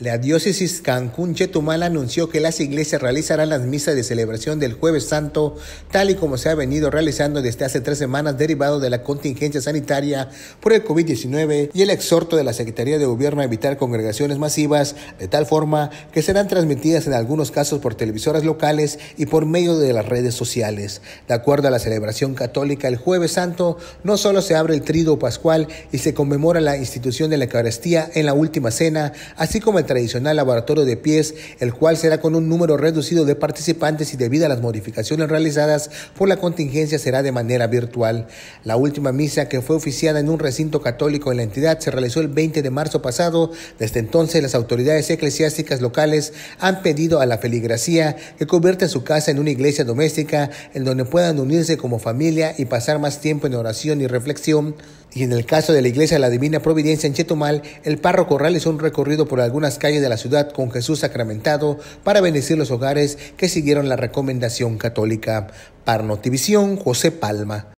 La diócesis Cancún Chetumal anunció que las iglesias realizarán las misas de celebración del jueves santo, tal y como se ha venido realizando desde hace tres semanas derivado de la contingencia sanitaria por el COVID-19 y el exhorto de la Secretaría de Gobierno a evitar congregaciones masivas, de tal forma que serán transmitidas en algunos casos por televisoras locales y por medio de las redes sociales. De acuerdo a la celebración católica, el jueves santo no solo se abre el trido pascual y se conmemora la institución de la Eucaristía en la última cena, así como el tradicional laboratorio de pies, el cual será con un número reducido de participantes y debido a las modificaciones realizadas por la contingencia será de manera virtual. La última misa que fue oficiada en un recinto católico en la entidad se realizó el 20 de marzo pasado. Desde entonces las autoridades eclesiásticas locales han pedido a la feligresía que convierta su casa en una iglesia doméstica en donde puedan unirse como familia y pasar más tiempo en oración y reflexión y en el caso de la iglesia de la Divina Providencia en Chetumal, el párroco realizó un recorrido por algunas calles de la ciudad con Jesús sacramentado para bendecir los hogares que siguieron la recomendación católica. Para José Palma.